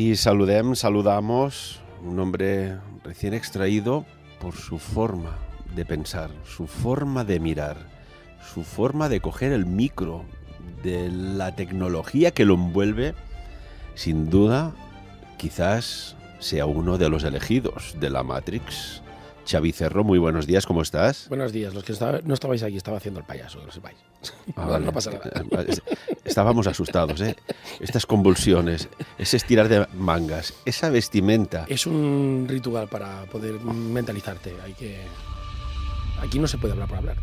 Y saludem, saludamos, un hombre recién extraído por su forma de pensar, su forma de mirar, su forma de coger el micro, de la tecnología que lo envuelve, sin duda, quizás sea uno de los elegidos de la Matrix. Chavicerro, muy buenos días, ¿cómo estás? Buenos días, los que no estabais aquí, estaba haciendo el payaso, lo sepáis. No Estábamos asustados, ¿eh? Estas convulsiones, ese estirar de mangas, esa vestimenta. Es un ritual para poder mentalizarte. Hay que. Aquí no se puede hablar por hablar.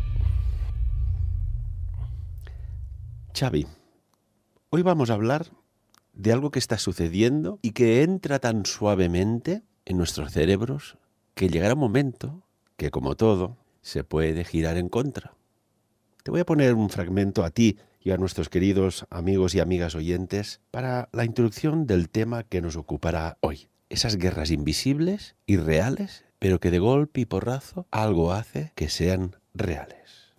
Xavi, hoy vamos a hablar de algo que está sucediendo y que entra tan suavemente en nuestros cerebros que llegará un momento que, como todo, se puede girar en contra. Te voy a poner un fragmento a ti y a nuestros queridos amigos y amigas oyentes para la introducción del tema que nos ocupará hoy. Esas guerras invisibles, y reales, pero que de golpe y porrazo algo hace que sean reales.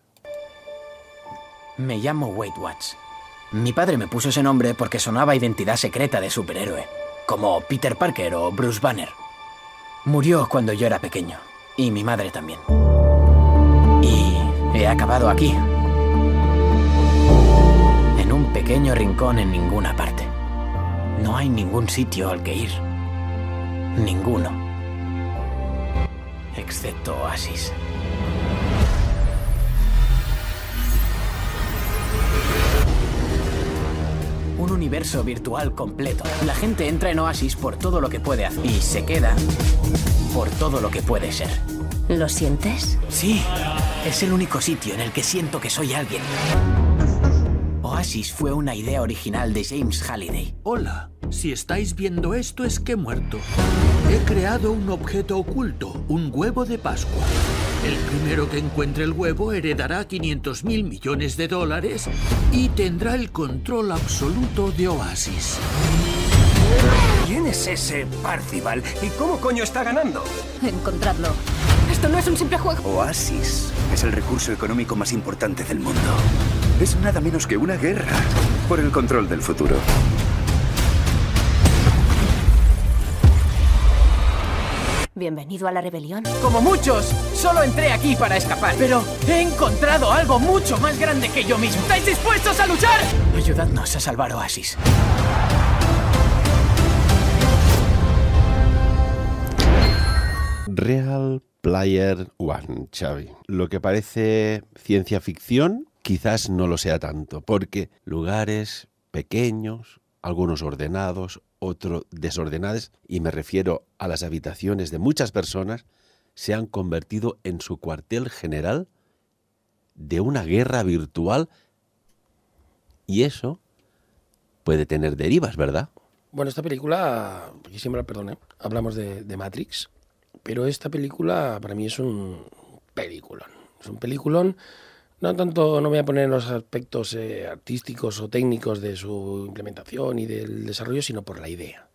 Me llamo Weight Watch. Mi padre me puso ese nombre porque sonaba identidad secreta de superhéroe, como Peter Parker o Bruce Banner. Murió cuando yo era pequeño, y mi madre también. Y he acabado aquí, pequeño rincón en ninguna parte. No hay ningún sitio al que ir. Ninguno. Excepto Oasis. Un universo virtual completo. La gente entra en Oasis por todo lo que puede hacer y se queda por todo lo que puede ser. ¿Lo sientes? Sí. Es el único sitio en el que siento que soy alguien. Oasis fue una idea original de James Halliday. Hola, si estáis viendo esto es que he muerto. He creado un objeto oculto, un huevo de Pascua. El primero que encuentre el huevo heredará 500 mil millones de dólares y tendrá el control absoluto de Oasis. ¿Quién es ese Parcival? ¿Y cómo coño está ganando? Encontradlo. Esto no es un simple juego. Oasis es el recurso económico más importante del mundo es nada menos que una guerra por el control del futuro. Bienvenido a la rebelión. Como muchos, solo entré aquí para escapar. Pero he encontrado algo mucho más grande que yo mismo. ¿Estáis dispuestos a luchar? Ayudadnos a salvar Oasis. Real Player One, Xavi. Lo que parece ciencia ficción quizás no lo sea tanto, porque lugares pequeños, algunos ordenados, otros desordenados, y me refiero a las habitaciones de muchas personas, se han convertido en su cuartel general de una guerra virtual y eso puede tener derivas, ¿verdad? Bueno, esta película, y siempre, perdón, perdone hablamos de, de, Matrix, pero esta película para mí es un peliculón. Es un peliculón no tanto, no voy a poner los aspectos eh, artísticos o técnicos de su implementación y del desarrollo, sino por la idea.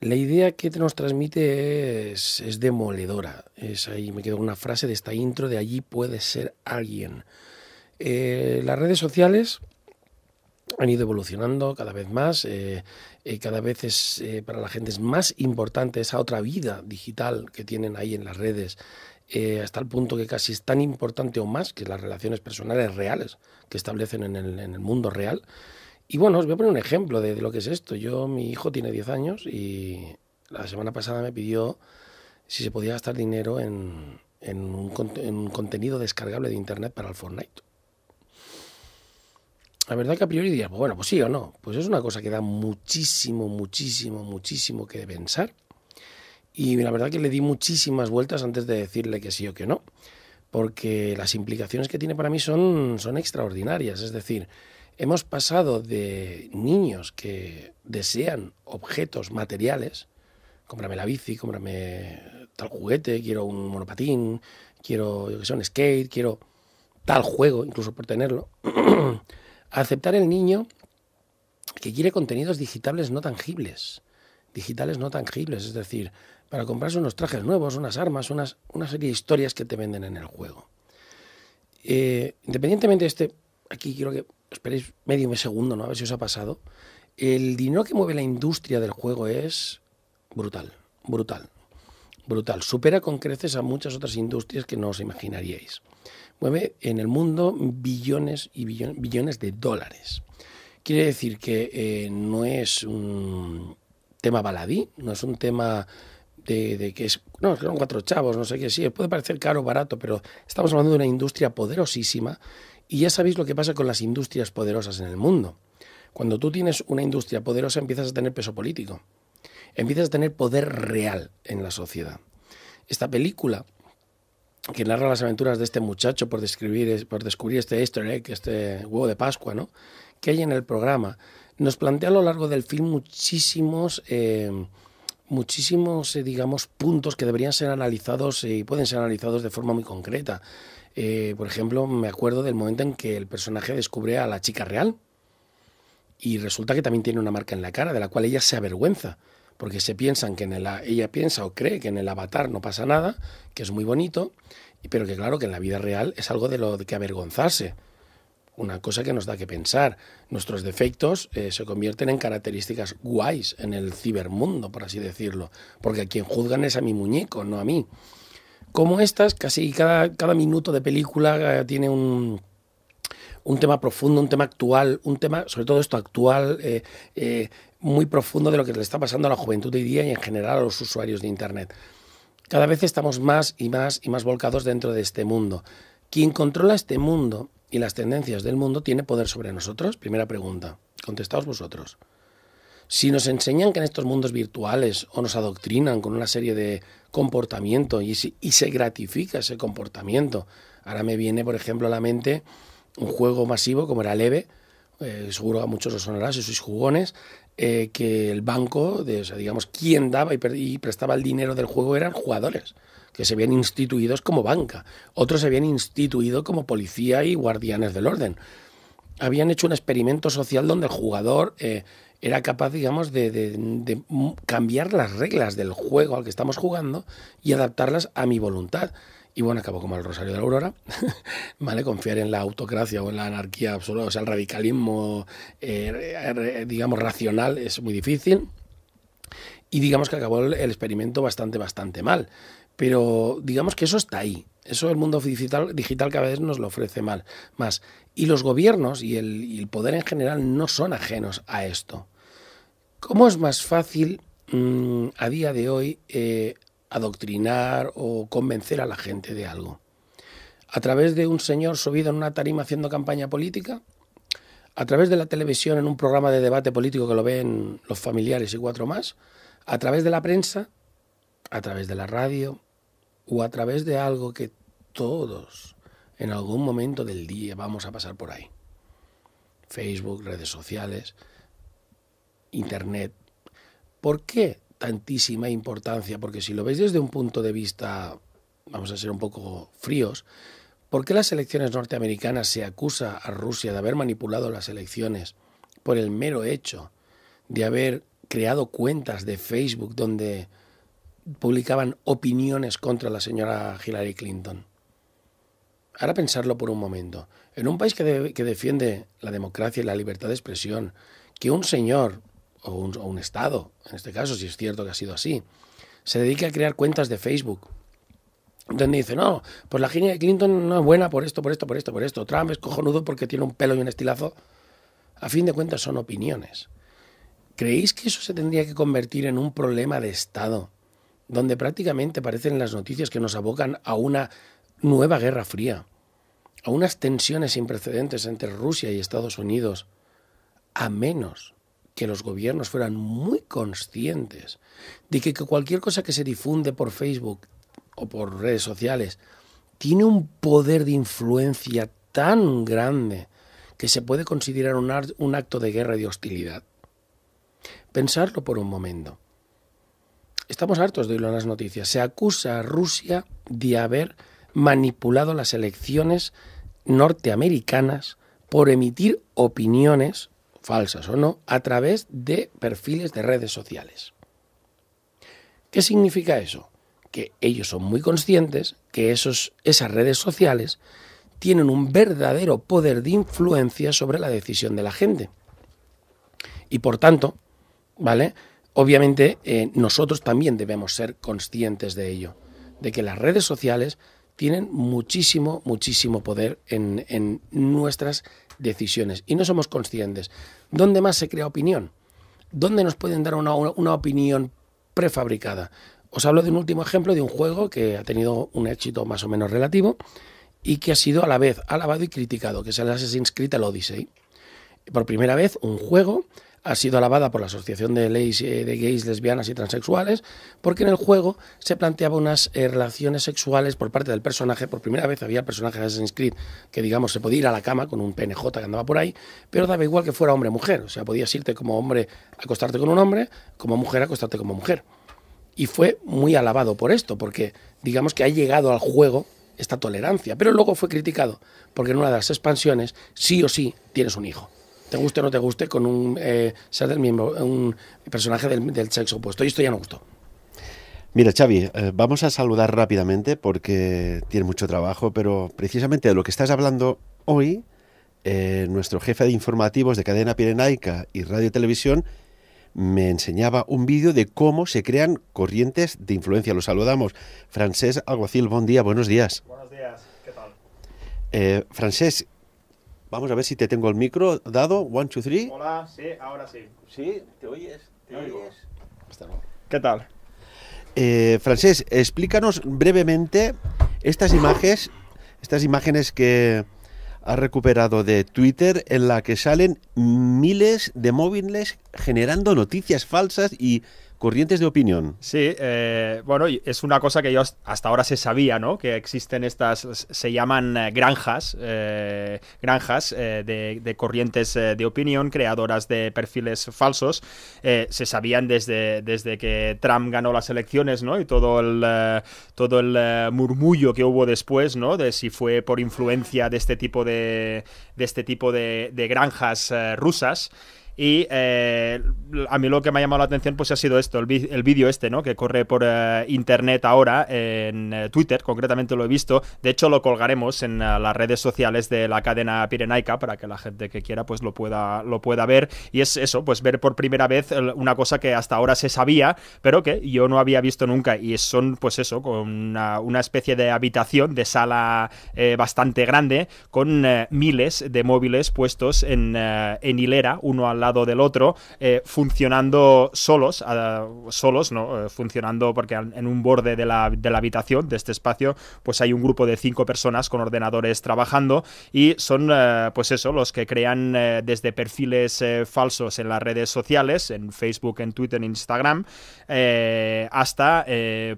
La idea que nos transmite es, demoledora. Es ahí me quedo una frase de esta intro de allí puede ser alguien. Eh, las redes sociales han ido evolucionando cada vez más, eh, cada vez es, para la gente es más importante esa otra vida digital que tienen ahí en las redes, eh, hasta el punto que casi es tan importante o más que las relaciones personales reales que establecen en el, mundo real. Y bueno, os voy a poner un ejemplo de, lo que es esto. Yo, mi hijo tiene 10 años y la semana pasada me pidió si se podía gastar dinero en, un, contenido descargable de internet para el Fortnite. La verdad que a priori diría, bueno, pues sí o no. Pues es una cosa que da muchísimo, muchísimo, muchísimo que pensar y la verdad que le di muchísimas vueltas antes de decirle que sí o que no, porque las implicaciones que tiene para mí son, son extraordinarias. Es decir, hemos pasado de niños que desean objetos materiales, cómprame la bici, cómprame tal juguete, quiero un monopatín, quiero, yo que sé, un skate, quiero tal juego, incluso por tenerlo, a aceptar el niño que quiere contenidos digitales no tangibles, digitales no tangibles, es decir, para comprarse unos trajes nuevos, unas armas, una serie de historias que te venden en el juego. Eh, independientemente de este, aquí quiero que esperéis medio segundo, ¿no? A ver si os ha pasado. El dinero que mueve la industria del juego es brutal, brutal, brutal. Supera con creces a muchas otras industrias que no os imaginaríais. Mueve en el mundo billones y billones, billones de dólares. Quiere decir que eh, no es un tema baladí, no es un tema de, que es, no, son cuatro chavos, no sé qué, sí, puede parecer caro o barato, pero estamos hablando de una industria poderosísima y ya sabéis lo que pasa con las industrias poderosas en el mundo. Cuando tú tienes una industria poderosa empiezas a tener peso político, empiezas a tener poder real en la sociedad. Esta película que narra las aventuras de este muchacho por, describir, por descubrir este easter egg, este huevo de Pascua, ¿no? que hay en el programa, nos plantea a lo largo del film muchísimos... Eh, muchísimos, eh, digamos, puntos que deberían ser analizados eh, y pueden ser analizados de forma muy concreta. Eh, por ejemplo, me acuerdo del momento en que el personaje descubre a la chica real y resulta que también tiene una marca en la cara de la cual ella se avergüenza porque se piensan que en ella piensa o cree que en el avatar no pasa nada, que es muy bonito, pero que claro que en la vida real es algo de lo que avergonzarse una cosa que nos da que pensar. Nuestros defectos eh, se convierten en características guays en el cibermundo, por así decirlo, porque a quien juzgan es a mi muñeco, no a mí. Como estas, casi cada, cada minuto de película eh, tiene un, tema profundo, un tema actual, un tema, sobre todo esto actual, eh, muy profundo de lo que le está pasando a la juventud hoy día y en general a los usuarios de Internet. Cada vez estamos más y más y más volcados dentro de este mundo. ¿Quién controla este mundo y las tendencias del mundo tiene poder sobre nosotros? Primera pregunta. Contestaos vosotros. Si nos enseñan que en estos mundos virtuales o nos adoctrinan con una serie de comportamiento y, se gratifica ese comportamiento. Ahora me viene, por ejemplo, a la mente un juego masivo como era Leve, eh, seguro a muchos os sonará si sois jugones, eh, que el banco, o sea, digamos, quien daba y, y prestaba el dinero del juego eran jugadores que se habían instituidos como banca, otros se habían instituido como policía y guardianes del orden. Habían hecho un experimento social donde el jugador eh, era capaz, digamos, de, cambiar las reglas del juego al que estamos jugando y adaptarlas a mi voluntad. Y bueno, acabó como el Rosario de la Aurora, ¿vale? Confiar en la autocracia o en la anarquía absoluta, o sea, el radicalismo, eh, digamos, racional es muy difícil. Y digamos que acabó el experimento bastante, bastante mal. Pero digamos que eso está ahí. Eso el mundo digital, digital cada vez nos lo ofrece mal, más. Y los gobiernos y el, poder en general no son ajenos a esto. ¿Cómo es más fácil mm, a día de hoy eh, adoctrinar o convencer a la gente de algo? ¿A través de un señor subido en una tarima haciendo campaña política? ¿A través de la televisión en un programa de debate político que lo ven los familiares y cuatro más? ¿A través de la prensa? ¿A través de la radio? o a través de algo que todos en algún momento del día vamos a pasar por ahí. Facebook, redes sociales, Internet. ¿Por qué tantísima importancia? Porque si lo veis desde un punto de vista, vamos a ser un poco fríos, ¿por qué las elecciones norteamericanas se acusa a Rusia de haber manipulado las elecciones por el mero hecho de haber creado cuentas de Facebook donde publicaban opiniones contra la señora Hillary Clinton. Ahora pensarlo por un momento. En un país que, defiende la democracia y la libertad de expresión, que un señor o un, Estado, en este caso, si es cierto que ha sido así, se dedique a crear cuentas de Facebook donde dice, no, pues la de Clinton no es buena por esto, por esto, por esto, por esto. Trump es cojonudo porque tiene un pelo y un estilazo. A fin de cuentas son opiniones. ¿Creéis que eso se tendría que convertir en un problema de Estado donde prácticamente aparecen las noticias que nos abocan a una nueva guerra fría, a unas tensiones sin precedentes entre Rusia y Estados Unidos, a menos que los gobiernos fueran muy conscientes de que, cualquier cosa que se difunde por Facebook o por redes sociales tiene un poder de influencia tan grande que se puede considerar un, acto de guerra y de hostilidad. Pensarlo por un momento estamos hartos de oírlo en las noticias. Se acusa a Rusia de haber manipulado las elecciones norteamericanas por emitir opiniones, falsas o no, a través de perfiles de redes sociales. ¿Qué significa eso? Que ellos son muy conscientes que esos, esas redes sociales tienen un verdadero poder de influencia sobre la decisión de la gente. Y por tanto, ¿vale? Obviamente eh, nosotros también debemos ser conscientes de ello, de que las redes sociales tienen muchísimo, muchísimo poder en, nuestras decisiones y no somos conscientes. ¿Dónde más se crea opinión? ¿Dónde nos pueden dar una, opinión prefabricada? Os hablo de un último ejemplo de un juego que ha tenido un éxito más o menos relativo y que ha sido a la vez alabado y criticado, que se el Assassin's Creed el Odyssey. Por primera vez, un juego ha sido alabada por la Asociación de Leyes eh, de Gays, Lesbianas y Transexuales, porque en el juego se planteaba unas eh, relaciones sexuales por parte del personaje. Por primera vez había personajes personaje de Assassin's Creed que, digamos, se podía ir a la cama con un PNJ que andaba por ahí, pero daba igual que fuera hombre o mujer. O sea, podías irte como hombre a acostarte con un hombre, como mujer a acostarte como mujer. Y fue muy alabado por esto, porque digamos que ha llegado al juego esta tolerancia, pero luego fue criticado, porque en una de las expansiones sí o sí tienes un hijo te guste o no te guste, con un eh, ser del un personaje del, sexo opuesto. Y esto ya no gustó. Mira, Xavi, eh, vamos a saludar rápidamente porque tiene mucho trabajo, pero precisamente de lo que estás hablando hoy, eh, nuestro jefe de informativos de cadena pirenaica y radio televisión me enseñaba un vídeo de cómo se crean corrientes de influencia. Lo saludamos. Francés Alguacil, buen día, buenos días. Buenos días, ¿qué tal? Francés, Vamos a ver si te tengo el micro dado. One, two, three. Hola, sí, ahora sí. Sí, te oyes. ¿Te oyes? ¿Qué tal? Eh, Francés, explícanos brevemente estas imágenes, estas imágenes que has recuperado de Twitter en la que salen miles de móviles generando noticias falsas y Corrientes de opinión. Sí, eh, bueno, es una cosa que hasta ahora se sabía, ¿no? Que existen estas, se llaman eh, granjas, eh, granjas de, corrientes de opinión, creadoras de perfiles falsos. se sabían desde, desde que Trump ganó las elecciones, ¿no? Y todo el, todo el murmullo que hubo después, ¿no? De si fue por influencia de este tipo de, de, este tipo de, de granjas rusas. Y eh, a mí lo que me ha llamado la atención pues ha sido esto, el, vídeo este, ¿no? Que corre por eh, internet ahora, en eh, Twitter, concretamente lo he visto. De hecho, lo colgaremos en las redes sociales de la cadena Pirenaica para que la gente que quiera pues lo pueda, lo pueda ver. Y es eso, pues ver por primera vez una cosa que hasta ahora se sabía, pero que yo no había visto nunca. Y son, pues eso, con una, especie de habitación, de sala bastante grande, con miles de móviles puestos en, en hilera, uno al lado del otro, eh, funcionando solos, solos, ¿no? Eh, funcionando porque en un borde de la, habitación, de este espacio, pues hay un grupo de cinco personas con ordenadores trabajando y son, eh, pues eso, los que crean desde perfiles falsos en las redes sociales, en Facebook, en Twitter, en Instagram, hasta,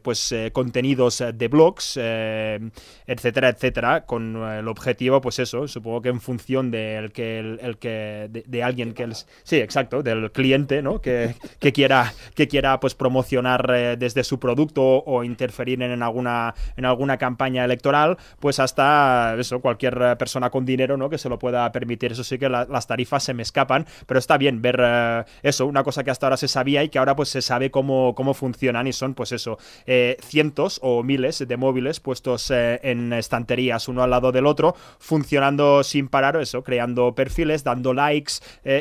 pues, contenidos de blogs, etcétera, etcétera, con el objetivo, pues eso, supongo que en función del que, el, que de, de, alguien que les, Sí, exacto, del cliente, ¿no? Que, quiera, que quiera pues, promocionar eh, desde su producto o interferir en alguna, en alguna campaña electoral, pues hasta eso, cualquier eh, persona con dinero, ¿no? Que se lo pueda permitir. Eso sí que las tarifas se me escapan, pero está bien ver eh, eso, una cosa que hasta ahora se sabía y que ahora pues se sabe cómo, cómo funcionan y son, pues eso, cientos o miles de móviles puestos en estanterías uno al lado del otro, funcionando sin parar, eso, creando perfiles, dando likes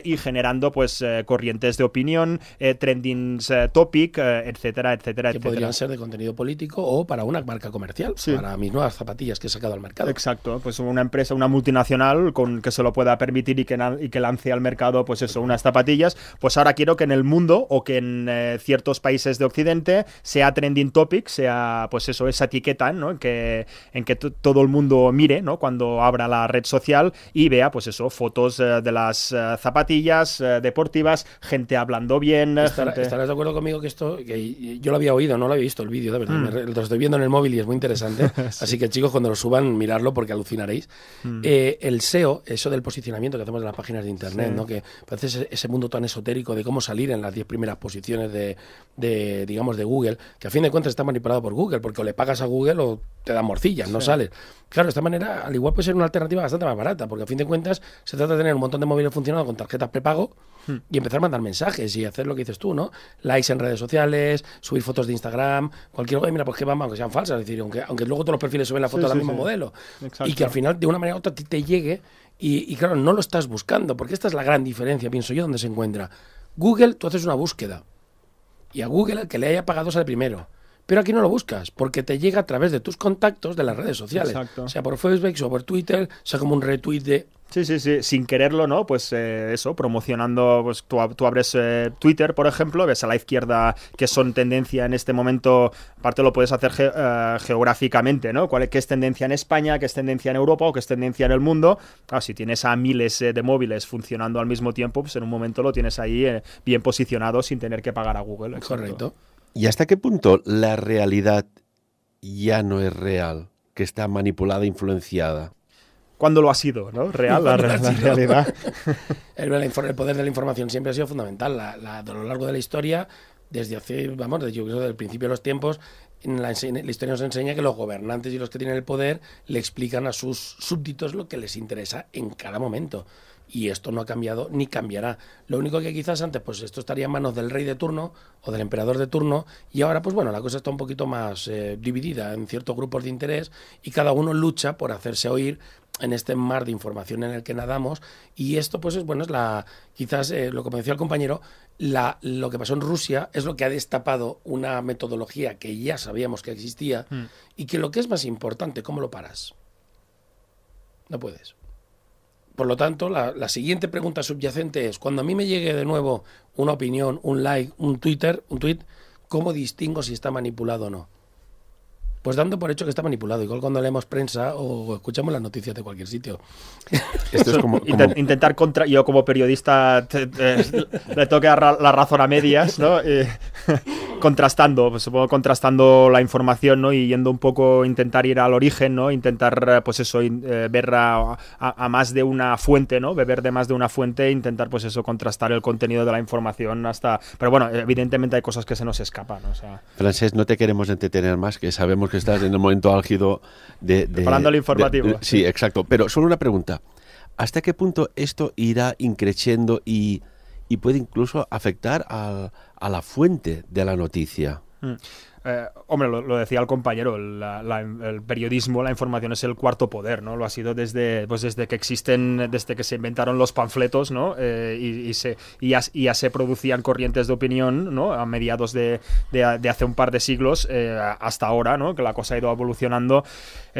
y generando pues eh, corrientes de opinión, eh, trending eh, topic, etcétera, etcétera, que podrían ser de contenido político o para una marca comercial, para mis nuevas zapatillas que he sacado al mercado. Exacto, pues una empresa, una multinacional con que se lo pueda permitir y que, y que lance al mercado pues eso, unas zapatillas, pues ahora quiero que en el mundo o que en ciertos países de Occidente sea trending topic, sea pues eso, esa etiqueta, En que, en que todo el mundo mire, ¿no? Cuando abra la red social y vea pues eso, fotos de las zapatillas, eh, deportivas, gente hablando bien. Estarás de acuerdo conmigo que esto, que yo lo había oído, no lo había visto el vídeo, mm. lo estoy viendo en el móvil y es muy interesante. Así que chicos, cuando lo suban, mirarlo porque alucinaréis. Mm. Eh, el SEO, eso del posicionamiento que hacemos en las páginas de internet, ¿no? que parece ese, mundo tan esotérico de cómo salir en las 10 primeras posiciones de, digamos, de Google, que a fin de cuentas está manipulado por Google, porque o le pagas a Google o te dan morcillas, no sales. Claro, de esta manera, al igual puede ser una alternativa bastante más barata, porque a fin de cuentas se trata de tener un montón de móviles funcionando con tarjetas prepago hmm. y empezar a mandar mensajes y hacer lo que dices tú, ¿no? Likes en redes sociales, subir fotos de Instagram, cualquier cosa, mira, pues que van, aunque sean falsas, decir, aunque, aunque luego todos los perfiles suben la foto del mismo modelo. Y que al final, de una manera u otra, te llegue y, y claro, no lo estás buscando, porque esta es la gran diferencia, pienso yo, donde se encuentra. Google, tú haces una búsqueda y a Google el que le haya pagado sale primero. Pero aquí no lo buscas, porque te llega a través de tus contactos de las redes sociales. Exacto. Sea por Facebook, o por Twitter, sea como un retweet de Sí, sí, sí, sin quererlo, ¿no? Pues eh, eso, promocionando, pues tú, abres eh, Twitter, por ejemplo, ves a la izquierda que son tendencia en este momento, aparte lo puedes hacer eh, geográficamente, ¿no? ¿Cuál, ¿Qué es tendencia en España, qué es tendencia en Europa o qué es tendencia en el mundo? Claro, ah, si tienes a miles de móviles funcionando al mismo tiempo, pues en un momento lo tienes ahí bien posicionado sin tener que pagar a Google. Correcto. ¿Y hasta qué punto la realidad ya no es real, que está manipulada, influenciada? Cuando lo ha sido, ¿no? Real, la, realidad. el, poder de la información siempre ha sido fundamental. a lo largo de la historia, desde hace, vamos, desde, el principio de los tiempos, la, historia nos enseña que los gobernantes y los que tienen el poder le explican a sus súbditos lo que les interesa en cada momento y esto no ha cambiado ni cambiará. Lo único que quizás antes, pues esto estaría en manos del rey de turno o del emperador de turno, y ahora, pues bueno, la cosa está un poquito más eh, dividida en ciertos grupos de interés y cada uno lucha por hacerse oír en este mar de información en el que nadamos y esto pues es bueno es la quizás eh, lo que me decía el compañero la, lo que pasó en Rusia es lo que ha destapado una metodología que ya sabíamos que existía mm. y que lo que es más importante cómo lo paras no puedes por lo tanto, la, siguiente pregunta subyacente es, cuando a mí me llegue de nuevo una opinión, un like, un Twitter, un tweet, ¿cómo distingo si está manipulado o no? Pues dando por hecho que está manipulado, igual cuando leemos prensa o escuchamos las noticias de cualquier sitio. Esto es como, intentar contra. Yo, como periodista, le toque la razón a medias, ¿no? contrastando, pues, supongo contrastando la información, ¿no? Y yendo un poco, intentar ir al origen, ¿no? Intentar, eh, pues eso, eh, ver a, más de una fuente, ¿no? Beber de más de una fuente, e intentar, pues eso, contrastar el contenido de la información hasta... Pero bueno, evidentemente hay cosas que se nos escapan, o Francés, no te queremos entretener más, que sabemos que estás en el momento álgido de... de Preparando el informativo. sí, exacto. Pero solo una pregunta. ¿Hasta qué punto esto irá increciendo y y puede incluso afectar a, la fuente de la noticia. Mm. Eh, hombre, lo, decía el compañero, el periodismo, la información es el cuarto poder, ¿no? Lo ha sido desde, pues desde que existen, desde que se inventaron los panfletos, ¿no? Eh, y, se, ya, se producían corrientes de opinión, ¿no? A mediados de, de, hace un par de siglos eh, hasta ahora, ¿no? Que la cosa ha ido evolucionando.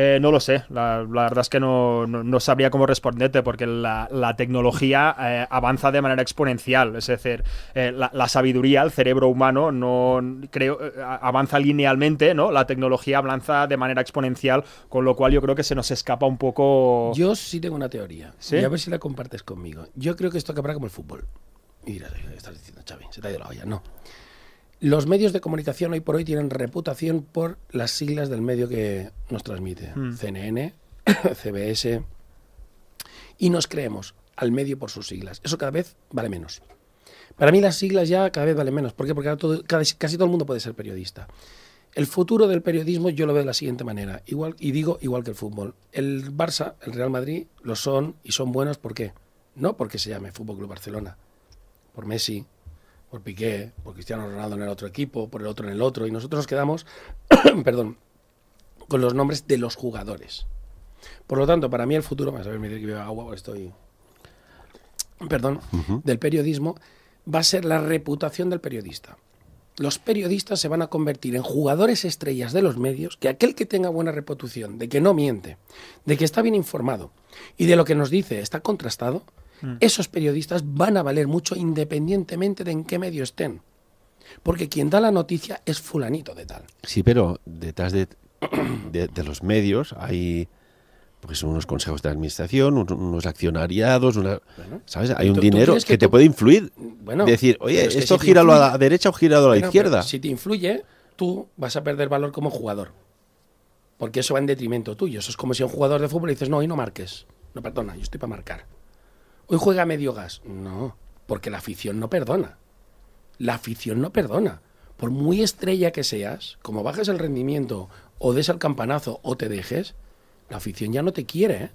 Eh, no lo sé, la, verdad es que no, no, sabría cómo responderte porque la, la tecnología eh, avanza de manera exponencial, es decir, eh, la, sabiduría, el cerebro humano no creo avanza linealmente, ¿no? La tecnología avanza de manera exponencial, con lo cual yo creo que se nos escapa un poco. Yo sí tengo una teoría, a ver si la compartes conmigo. Yo creo que esto acabará como el fútbol. Y dirás, estás diciendo, Chavi, se te ha ido la olla. No. Los medios de comunicación hoy por hoy tienen reputación por las siglas del medio que nos transmite. Mm. CNN, CBS. Y nos creemos al medio por sus siglas. Eso cada vez vale menos. Para mí las siglas ya cada vez valen menos. ¿Por qué? Porque casi todo el mundo puede ser periodista. El futuro del periodismo yo lo veo de la siguiente manera. Igual, y digo igual que el fútbol. El Barça, el Real Madrid, lo son y son buenos. ¿Por qué? No porque se llame Fútbol Club Barcelona. Por Messi, por Piqué, por Cristiano Ronaldo en el otro equipo, por el otro en el otro, y nosotros nos quedamos, perdón, con los nombres de los jugadores. Por lo tanto, para mí el futuro, a me que agua, estoy, perdón, del periodismo, va a ser la reputación del periodista. Los periodistas se van a convertir en jugadores estrellas de los medios, que aquel que tenga buena reputación, de que no miente, de que está bien informado y de lo que nos dice está contrastado, Mm. esos periodistas van a valer mucho independientemente de en qué medio estén. Porque quien da la noticia es fulanito de tal. Sí, pero detrás de, los medios hay pues unos consejos de administración, unos accionariados, ¿sabes? Hay un dinero que, te puede influir. Bueno, decir, oye, esto gíralo a la derecha o gíralo a la izquierda. Si te influye, tú vas a perder valor como jugador. Porque eso va en detrimento tuyo. Eso es como si un jugador de fútbol dices, no, hoy no marques. No, perdona, yo estoy para marcar. Hoy juega medio gas. No, porque la afición no perdona. La afición no perdona. Por muy estrella que seas, como bajes el rendimiento o des el campanazo o te dejes, la afición ya no te quiere. ¿eh?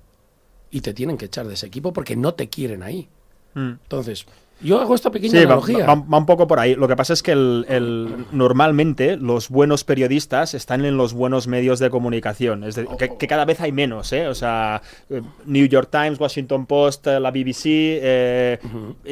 Y te tienen que echar de ese equipo porque no te quieren ahí. Mm. Entonces, yo hago esta pequeña analogía. Va, un poco por ahí. Lo que pasa es que el, normalmente los buenos periodistas están en los buenos medios de comunicación, es que, cada vez hay menos. ¿eh? O sea, eh, New York Times, Washington Post, eh, la BBC, eh,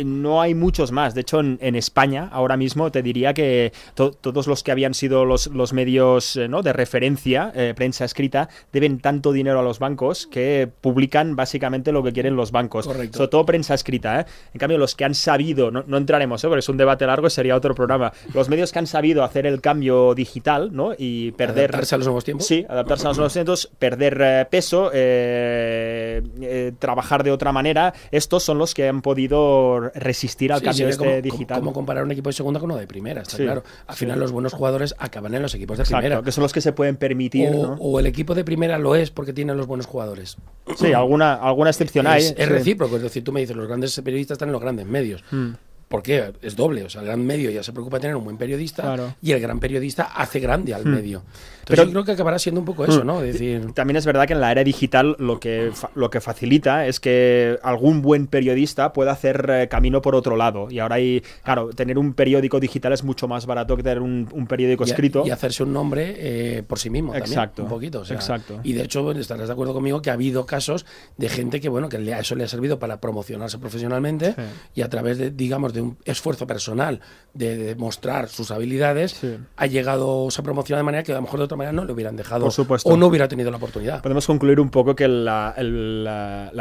no hay muchos más. De hecho, en, España ahora mismo te diría que todos los que habían sido los, los medios de referencia, prensa escrita, deben tanto dinero a los bancos que publican básicamente lo que quieren los bancos. Correcto. Sobre todo prensa escrita. En cambio, los que han sabido no, entraremos, ¿eh? porque es un debate largo y sería otro programa, los medios que han sabido hacer el cambio digital ¿no? y perder... Adaptarse a los nuevos tiempos. Sí, adaptarse a los nuevos tiempos, perder eh, peso, eh, eh, trabajar de otra manera, estos son los que han podido resistir al cambio este digital. Como, comparar un equipo de segunda con uno de primera, está claro. Al final los buenos jugadores acaban en los equipos de primera. que son los que se pueden permitir. O, el equipo de primera lo es porque tienen los buenos jugadores. Sí, alguna, alguna excepción hay. Es recíproco, es decir, tú me dices, los grandes periodistas están en los grandes medios. Hmm. qué? es doble. O sea, el gran medio ya se preocupa de tener un buen periodista y el gran periodista hace grande al hmm. medio. Entonces Pero, yo creo que acabará siendo un poco eso, hmm. ¿no? decir... También es verdad que en la era digital lo que, lo que facilita es que algún buen periodista pueda hacer eh, camino por otro lado. Y ahora hay, claro, tener un periódico digital es mucho más barato que tener un, periódico escrito. Y hacerse un nombre eh, por sí mismo también, exacto, un poquito. O exacto. Y de hecho, estarás de acuerdo conmigo que ha habido casos de gente que, bueno, que eso le ha servido para promocionarse profesionalmente y a través de, digamos, de un esfuerzo personal de demostrar sus habilidades, ha llegado, se ha promocionado de manera que a lo mejor de otra manera no le hubieran dejado o no hubiera tenido la oportunidad. Podemos concluir un poco que la,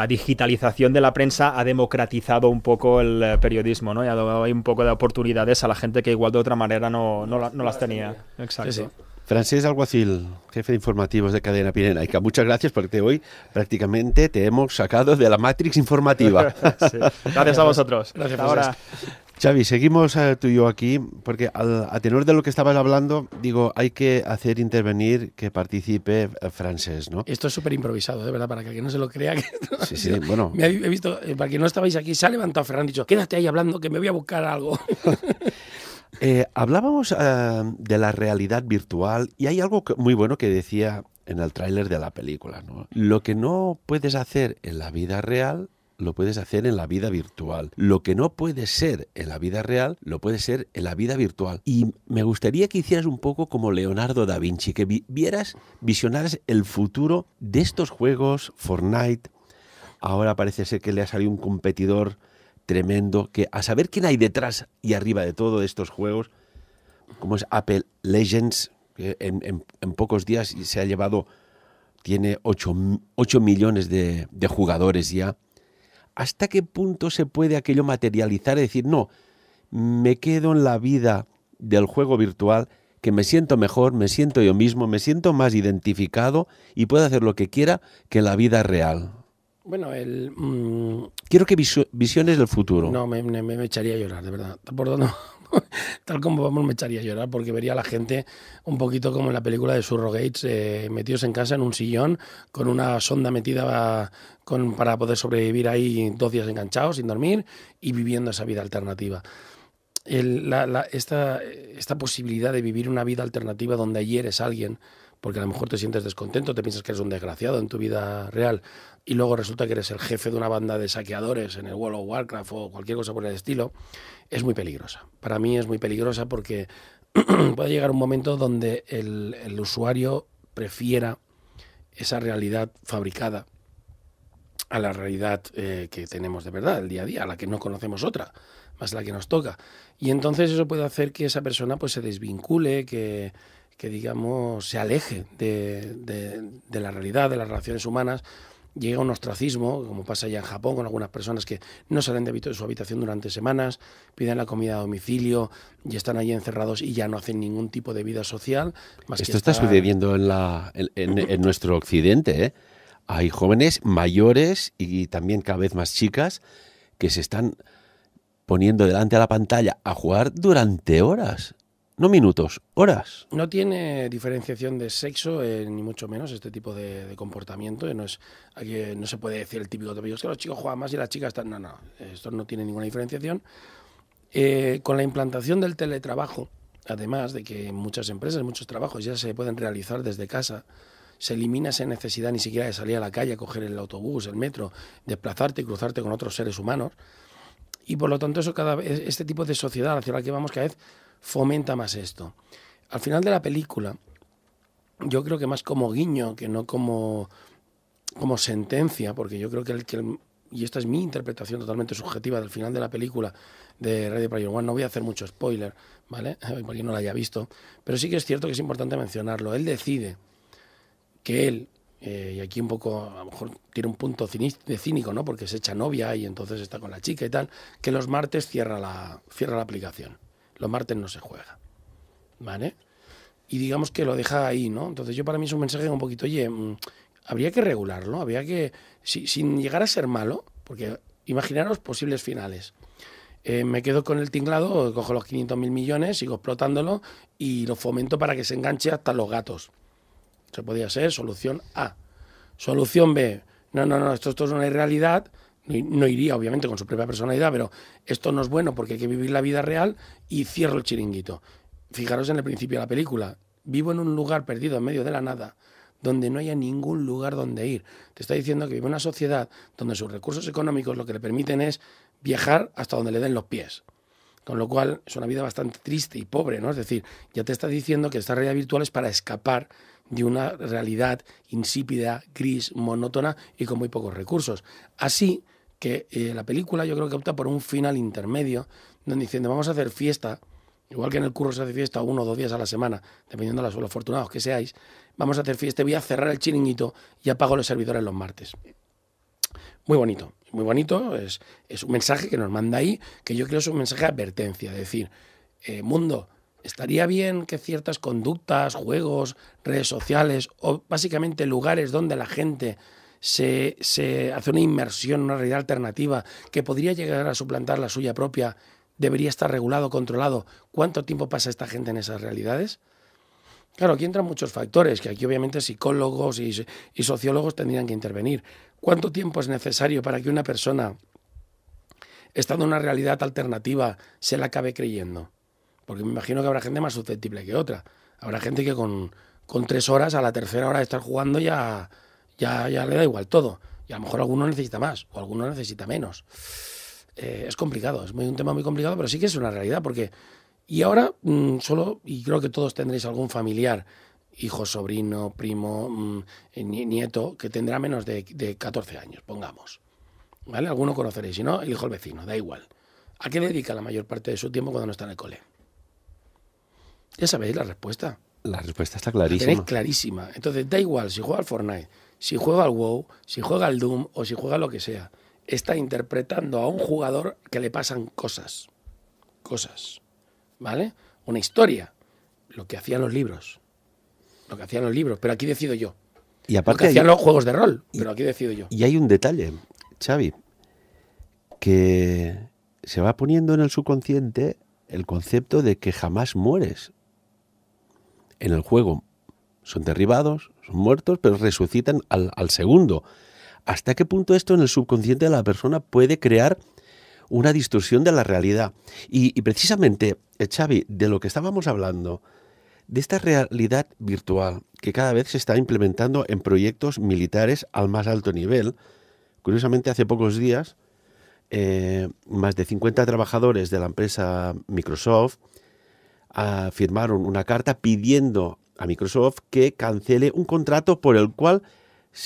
digitalización de la prensa ha democratizado un poco el eh, periodismo, ¿no? Y ha dado un poco de oportunidades a la gente que igual de otra manera no, las tenía. Exacto. Francés Alguacil, jefe de informativos de Cadena Pirenaica, muchas gracias porque hoy prácticamente te hemos sacado de la Matrix informativa. Gracias a vosotros. Ahora. Xavi, seguimos eh, tú y yo aquí, porque a tenor de lo que estabas hablando, digo, hay que hacer intervenir que participe eh, francés, ¿no? Esto es súper improvisado, de verdad, para que alguien no se lo crea. sí, sí, bueno. he visto, eh, para que no estabais aquí, se ha levantado Ferran y dicho, quédate ahí hablando que me voy a buscar algo. Eh, hablábamos eh, de la realidad virtual y hay algo muy bueno que decía en el tráiler de la película. Lo que no puedes hacer en la vida real lo puedes hacer en la vida virtual. Lo que no puede ser en la vida real, lo puede ser en la vida virtual. Y me gustaría que hicieras un poco como Leonardo da Vinci, que vieras, visionaras el futuro de estos juegos, Fortnite. Ahora parece ser que le ha salido un competidor tremendo que a saber quién hay detrás y arriba de todo estos juegos, como es Apple Legends, que en, pocos días se ha llevado, tiene 8, millones de, jugadores ya. ¿Hasta qué punto se puede aquello materializar y decir, no, me quedo en la vida del juego virtual, que me siento mejor, me siento yo mismo, me siento más identificado y puedo hacer lo que quiera que la vida real? Bueno, el. Mm, Quiero que visiones del futuro. No, me, me, echaría a llorar, de verdad. tal como vamos, me echaría a llorar porque vería a la gente un poquito como en la película de Surrogates, eh, metidos en casa en un sillón con una sonda metida para poder sobrevivir ahí dos días enganchados, sin dormir y viviendo esa vida alternativa. esta, esta posibilidad de vivir una vida alternativa donde ayer eres alguien porque a lo mejor te sientes descontento, te piensas que eres un desgraciado en tu vida real y luego resulta que eres el jefe de una banda de saqueadores en el World of Warcraft o cualquier cosa por el estilo, es muy peligrosa. Para mí es muy peligrosa porque puede llegar un momento donde el, usuario prefiera esa realidad fabricada a la realidad eh, que tenemos de verdad, el día a día, a la que no conocemos otra, más la que nos toca. Y entonces eso puede hacer que esa persona pues se desvincule, que, que digamos se aleje de, de, la realidad, de las relaciones humanas, llega un ostracismo, como pasa ya en Japón con algunas personas que no salen de su habitación durante semanas, piden la comida a domicilio y están allí encerrados y ya no hacen ningún tipo de vida social. Esto está sucediendo en, la, en, nuestro occidente. ¿eh? Hay jóvenes mayores y también cada vez más chicas que se están poniendo delante de la pantalla a jugar durante horas no minutos, horas. No tiene diferenciación de sexo, eh, ni mucho menos, este tipo de, comportamiento. Eh, no, es, eh, no se puede decir el típico de que los chicos juegan más y las chicas están... No, no, esto no tiene ninguna diferenciación. con la implantación del teletrabajo, además de que muchas empresas, muchos trabajos ya se pueden realizar desde casa, se elimina esa necesidad ni siquiera de salir a la calle, coger el autobús, el metro, desplazarte y cruzarte con otros seres humanos. Y por lo tanto, eso cada este tipo de sociedad hacia la que vamos cada vez fomenta más esto. Al final de la película, yo creo que más como guiño que no como, como sentencia, porque yo creo que el, que y esta es mi interpretación totalmente subjetiva del final de la película de Radio Player One, no voy a hacer mucho spoiler, ¿vale? Porque no la haya visto, pero sí que es cierto que es importante mencionarlo. Él decide que él, eh, y aquí un poco, a lo mejor tiene un punto cínico, ¿no? Porque se echa novia y entonces está con la chica y tal, que los martes cierra la, cierra la aplicación los martes no se juega. ¿Vale? Y digamos que lo deja ahí, ¿no? Entonces yo para mí es un mensaje un poquito, oye, mm, habría que regularlo, habría que, sin llegar a ser malo, porque imaginaros posibles finales. Eh, me quedo con el tinglado, cojo los 500 mil millones, sigo explotándolo y lo fomento para que se enganche hasta los gatos. Eso podría ser solución A. Solución B. No, no, no, esto, esto es una irrealidad, no iría obviamente con su propia personalidad, pero esto no es bueno porque hay que vivir la vida real y cierro el chiringuito. Fijaros en el principio de la película, vivo en un lugar perdido en medio de la nada, donde no haya ningún lugar donde ir. Te está diciendo que vive en una sociedad donde sus recursos económicos lo que le permiten es viajar hasta donde le den los pies. Con lo cual es una vida bastante triste y pobre, ¿no? Es decir, ya te está diciendo que esta realidad virtual es para escapar de una realidad insípida, gris, monótona y con muy pocos recursos. Así, que eh, la película yo creo que opta por un final intermedio, donde diciendo vamos a hacer fiesta, igual que en el curro se hace fiesta uno o dos días a la semana, dependiendo de los afortunados que seáis, vamos a hacer fiesta, voy a cerrar el chiringuito y apago los servidores los martes. Muy bonito, muy bonito, es, un mensaje que nos manda ahí, que yo creo es un mensaje de advertencia, Es decir, eh, mundo, estaría bien que ciertas conductas, juegos, redes sociales o básicamente lugares donde la gente se, hace una inmersión en una realidad alternativa que podría llegar a suplantar la suya propia, debería estar regulado, controlado. ¿Cuánto tiempo pasa esta gente en esas realidades? Claro, aquí entran muchos factores, que aquí obviamente psicólogos y, sociólogos tendrían que intervenir. ¿Cuánto tiempo es necesario para que una persona, estando en una realidad alternativa, se la acabe creyendo? Porque me imagino que habrá gente más susceptible que otra. Habrá gente que con tres horas, a la tercera hora de estar jugando ya ya, ya le da igual todo. Y a lo mejor alguno necesita más o alguno necesita menos. Eh, es complicado, es muy, un tema muy complicado, pero sí que es una realidad porque... Y ahora mm, solo, y creo que todos tendréis algún familiar, hijo, sobrino, primo, mm, nieto, que tendrá menos de, de 14 años, pongamos. ¿Vale? Alguno conoceréis, si no, el hijo del vecino, da igual. ¿A qué dedica la mayor parte de su tiempo cuando no está en el cole? Ya sabéis la respuesta. La respuesta está clarísima. La clarísima. Entonces, da igual si juega al Fortnite, si juega al WoW, si juega al Doom o si juega lo que sea, está interpretando a un jugador que le pasan cosas. Cosas. ¿Vale? Una historia. Lo que hacían los libros. Lo que hacían los libros. Pero aquí decido yo. Y aparte. Lo que hacían los juegos de rol. pero aquí decido yo. Y hay un detalle, Xavi, que se va poniendo en el subconsciente el concepto de que jamás mueres. En el juego son derribados, son muertos, pero resucitan al, segundo. ¿Hasta qué punto esto en el subconsciente de la persona puede crear una distorsión de la realidad? Y, precisamente, eh, Xavi, de lo que estábamos hablando, de esta realidad virtual que cada vez se está implementando en proyectos militares al más alto nivel, curiosamente hace pocos días, eh, más de 50 trabajadores de la empresa Microsoft firmaron una carta pidiendo a Microsoft que cancele un contrato por el cual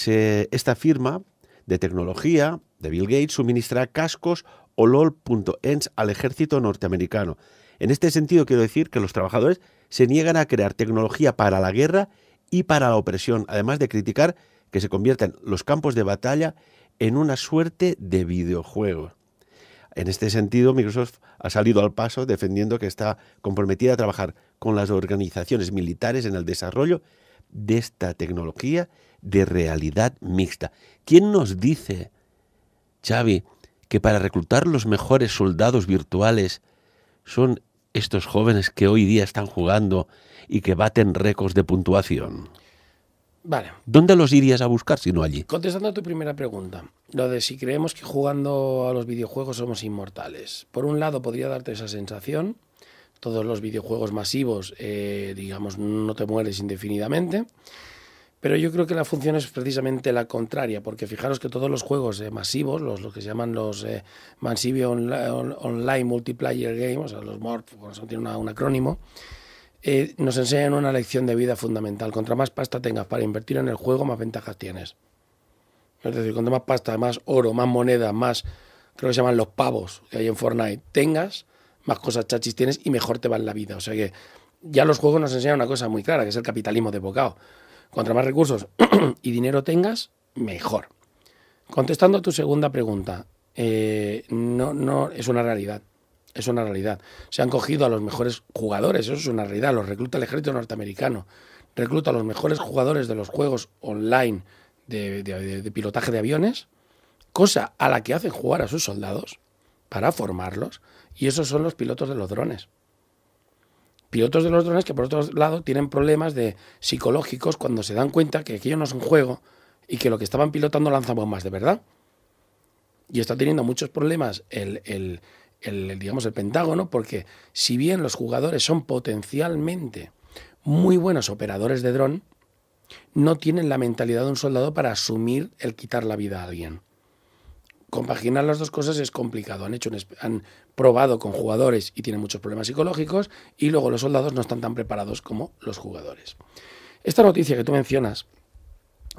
esta firma de tecnología de Bill Gates suministra cascos olol.ens al ejército norteamericano. En este sentido quiero decir que los trabajadores se niegan a crear tecnología para la guerra y para la opresión, además de criticar que se conviertan los campos de batalla en una suerte de videojuegos. En este sentido, Microsoft ha salido al paso defendiendo que está comprometida a trabajar con las organizaciones militares en el desarrollo de esta tecnología de realidad mixta. ¿Quién nos dice, Xavi, que para reclutar los mejores soldados virtuales son estos jóvenes que hoy día están jugando y que baten récords de puntuación? Vale. ¿Dónde los irías a buscar si no allí? Contestando a tu primera pregunta, lo de si creemos que jugando a los videojuegos somos inmortales. Por un lado, podría darte esa sensación. Todos los videojuegos masivos, eh, digamos, no te mueres indefinidamente. Pero yo creo que la función es precisamente la contraria, porque fijaros que todos los juegos eh, masivos, los, que se llaman los eh, Online Multiplayer Games, o sea, los MORP, eso tiene un acrónimo, eh, nos enseñan una lección de vida fundamental. Contra más pasta tengas para invertir en el juego, más ventajas tienes. Es decir, cuanto más pasta, más oro, más moneda, más, creo que se llaman los pavos que hay en Fortnite, tengas, más cosas chachis tienes y mejor te va en la vida. O sea que ya los juegos nos enseñan una cosa muy clara, que es el capitalismo de bocado. Cuanto más recursos y dinero tengas, mejor. Contestando a tu segunda pregunta, eh, no, no es una realidad es una realidad. Se han cogido a los mejores jugadores, eso es una realidad. Los recluta el ejército norteamericano, recluta a los mejores jugadores de los juegos online de, de, pilotaje de aviones, cosa a la que hacen jugar a sus soldados para formarlos, y esos son los pilotos de los drones pilotos de los drones que por otro lado tienen problemas de psicológicos cuando se dan cuenta que aquello no es un juego y que lo que estaban pilotando lanza bombas de verdad. Y está teniendo muchos problemas el, digamos, el Pentágono, porque si bien los jugadores son potencialmente muy buenos operadores de dron, no tienen la mentalidad de un soldado para asumir el quitar la vida a alguien. Compaginar las dos cosas es complicado. Han, hecho han probado con jugadores y tienen muchos problemas psicológicos y luego los soldados no están tan preparados como los jugadores. Esta noticia que tú mencionas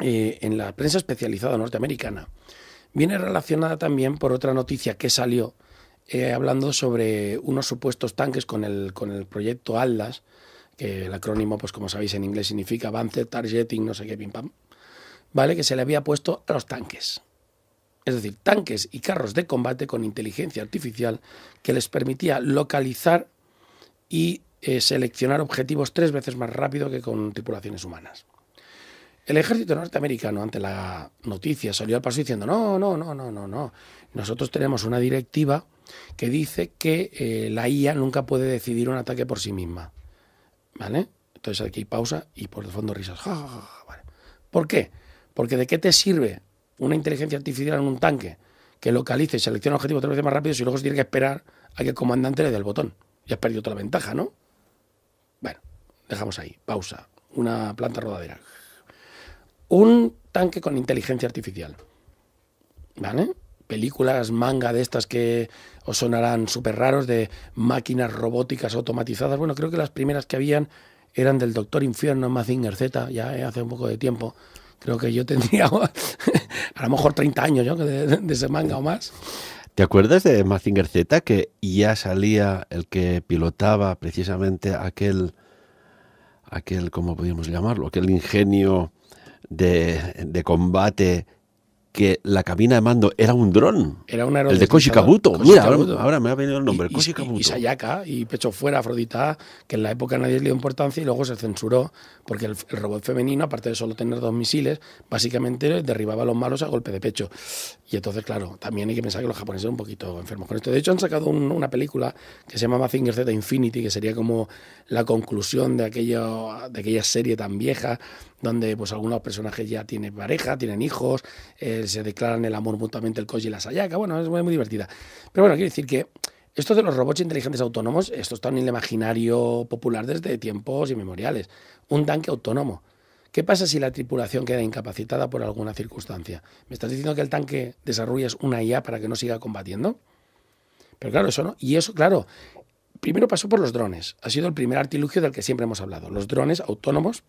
eh, en la prensa especializada norteamericana viene relacionada también por otra noticia que salió eh, hablando sobre unos supuestos tanques con el, con el proyecto ALDAS, que el acrónimo, pues como sabéis en inglés, significa avance, Targeting, no sé qué, pim pam, ¿vale? Que se le había puesto a los tanques. Es decir, tanques y carros de combate con inteligencia artificial que les permitía localizar y eh, seleccionar objetivos tres veces más rápido que con tripulaciones humanas. El ejército norteamericano ante la noticia salió al paso diciendo, no, no, no, no, no, no, nosotros tenemos una directiva que dice que eh, la IA nunca puede decidir un ataque por sí misma. ¿Vale? Entonces aquí pausa y por el fondo risas. ¿Por qué? Porque ¿de qué te sirve una inteligencia artificial en un tanque que localice y selecciona objetivo tres veces más rápido si luego se tiene que esperar a que el comandante le dé el botón? Ya has perdido toda la ventaja, ¿no? Bueno, dejamos ahí. Pausa. Una planta rodadera. Un tanque con inteligencia artificial. ¿Vale? películas, manga de estas que os sonarán súper raros, de máquinas robóticas automatizadas. Bueno, creo que las primeras que habían eran del Doctor Infierno Mazinger Z, ya eh, hace un poco de tiempo. Creo que yo tendría a lo mejor 30 años de, ese manga o más. ¿Te acuerdas de Mazinger Z que ya salía el que pilotaba precisamente aquel, aquel ¿cómo podríamos llamarlo? Aquel ingenio de, de combate que la cabina de mando era un dron. Era un El de Koshikabuto. Kabuto. Mira, Ahora, me ha venido el nombre. Y, Y, Sayaka, y Pecho Fuera, Afrodita, que en la época nadie le dio importancia y luego se censuró porque el, robot femenino, aparte de solo tener dos misiles, básicamente derribaba a los malos a golpe de pecho. Y entonces, claro, también hay que pensar que los japoneses son un poquito enfermos con esto. De hecho, han sacado una película que se llama Mazinger Z Infinity, que sería como la conclusión de, aquello, de aquella serie tan vieja donde pues algunos personajes ya tienen pareja, tienen hijos, eh, se declaran el amor mutuamente el Koji y la Sayaka, bueno, es muy, divertida. Pero bueno, quiero decir que esto de los robots inteligentes autónomos, esto está en el imaginario popular desde tiempos inmemoriales. Un tanque autónomo. ¿Qué pasa si la tripulación queda incapacitada por alguna circunstancia? ¿Me estás diciendo que el tanque desarrolla una IA para que no siga combatiendo? Pero claro, eso no. Y eso, claro, primero pasó por los drones. Ha sido el primer artilugio del que siempre hemos hablado. Los drones autónomos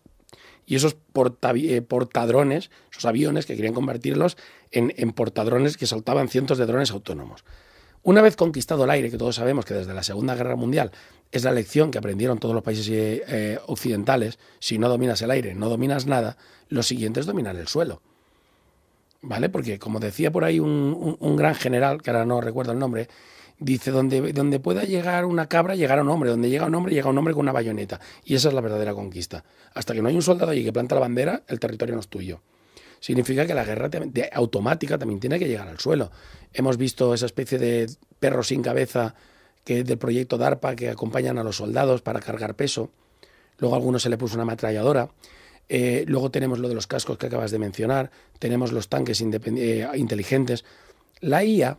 y esos eh, portadrones, esos aviones que querían convertirlos en, portadrones que soltaban cientos de drones autónomos. Una vez conquistado el aire, que todos sabemos que desde la Segunda Guerra Mundial es la lección que aprendieron todos los países eh, occidentales, si no dominas el aire, no dominas nada, lo siguiente es dominar el suelo. ¿Vale? Porque como decía por ahí un, un gran general, que ahora no recuerdo el nombre, Dice, donde, donde pueda llegar una cabra, llegará un hombre. Donde llega un hombre, llega un hombre con una bayoneta. Y esa es la verdadera conquista. Hasta que no hay un soldado allí que planta la bandera, el territorio no es tuyo. Significa que la guerra automática también tiene que llegar al suelo. Hemos visto esa especie de perro sin cabeza que del proyecto DARPA que acompañan a los soldados para cargar peso. Luego a algunos se le puso una ametralladora. Eh, luego tenemos lo de los cascos que acabas de mencionar. Tenemos los tanques eh, inteligentes. La IA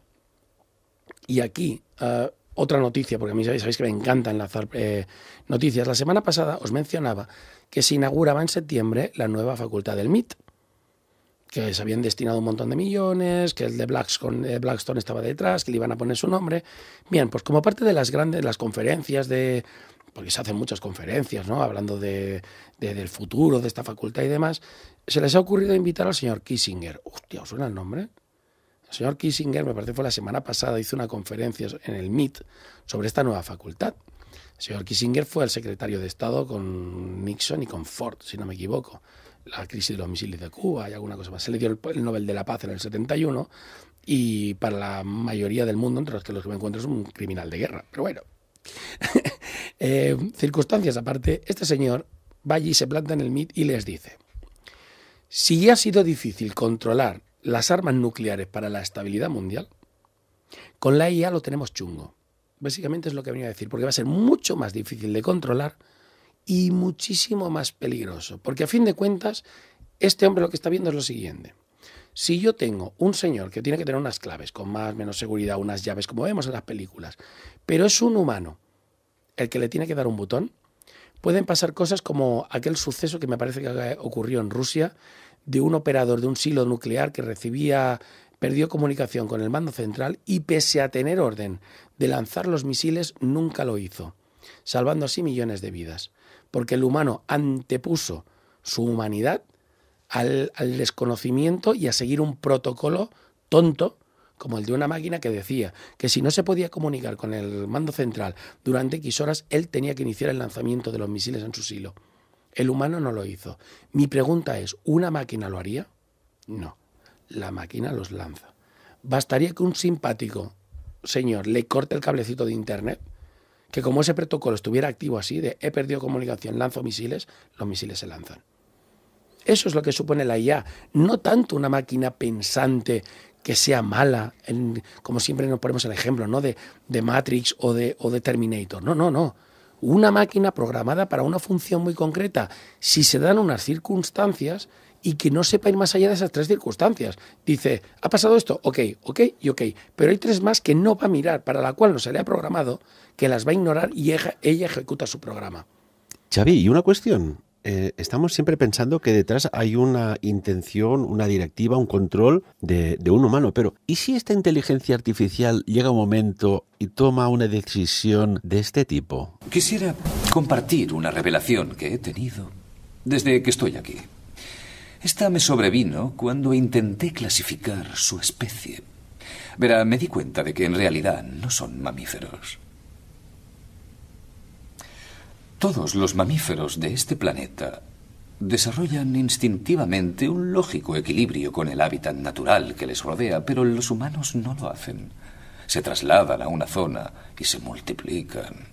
y aquí, ah, otra noticia, porque a mí sabéis, que me encanta enlazar eh, noticias. La semana pasada os mencionaba que se inauguraba en septiembre la nueva facultad del MIT, que se habían destinado un montón de millones, que el de Blackstone, eh, estaba detrás, que le iban a poner su nombre. Bien, pues como parte de las grandes las conferencias de, porque se hacen muchas conferencias, ¿no? Hablando del futuro de esta facultad y demás, se les ha ocurrido invitar al señor Kissinger. Hostia, ¿os suena el nombre? El señor Kissinger, me parece fue la semana pasada, hizo una conferencia en el MIT sobre esta nueva facultad. El señor Kissinger fue el secretario de Estado con Nixon y con Ford, si no me equivoco. La crisis de los misiles de Cuba y alguna cosa más. Se le dio el Nobel de la Paz en el 71 y para la mayoría del mundo, entre los que los que me encuentro, es un criminal de guerra. Pero bueno, eh, circunstancias aparte, este señor va allí, se planta en el MIT y les dice, si ya ha sido difícil controlar las armas nucleares para la estabilidad mundial, con la IA lo tenemos chungo. Básicamente es lo que venía a decir, porque va a ser mucho más difícil de controlar y muchísimo más peligroso. Porque a fin de cuentas, este hombre lo que está viendo es lo siguiente. Si yo tengo un señor que tiene que tener unas claves con más o menos seguridad, unas llaves, como vemos en las películas, pero es un humano el que le tiene que dar un botón, pueden pasar cosas como aquel suceso que me parece que ocurrió en Rusia, de un operador de un silo nuclear que recibía perdió comunicación con el mando central y pese a tener orden de lanzar los misiles, nunca lo hizo, salvando así millones de vidas, porque el humano antepuso su humanidad al, al, desconocimiento y a seguir un protocolo tonto como el de una máquina que decía que si no se podía comunicar con el mando central durante X horas, él tenía que iniciar el lanzamiento de los misiles en su silo. El humano no lo hizo. Mi pregunta es, ¿una máquina lo haría? No, la máquina los lanza. Bastaría que un simpático señor le corte el cablecito de Internet, que como ese protocolo estuviera activo así, de he perdido comunicación, lanzo misiles, los misiles se lanzan. Eso es lo que supone la IA, no tanto una máquina pensante que sea mala, como siempre nos ponemos el ejemplo, ¿no? De, Matrix o de Terminator. No, no, no una máquina programada para una función muy concreta, si se dan unas circunstancias y que no sepa ir más allá de esas tres circunstancias. Dice, ha pasado esto, ok, ok y ok, pero hay tres más que no va a mirar, para la cual no se le ha programado, que las va a ignorar y ella, ejecuta su programa. Xavi, y una cuestión. Eh, estamos siempre pensando que detrás hay una intención, una directiva, un control de, de, un humano. Pero, ¿y si esta inteligencia artificial llega un momento y toma una decisión de este tipo? Quisiera compartir una revelación que he tenido desde que estoy aquí. Esta me sobrevino cuando intenté clasificar su especie. Verá, me di cuenta de que en realidad no son mamíferos. Todos los mamíferos de este planeta desarrollan instintivamente un lógico equilibrio con el hábitat natural que les rodea, pero los humanos no lo hacen. Se trasladan a una zona y se multiplican.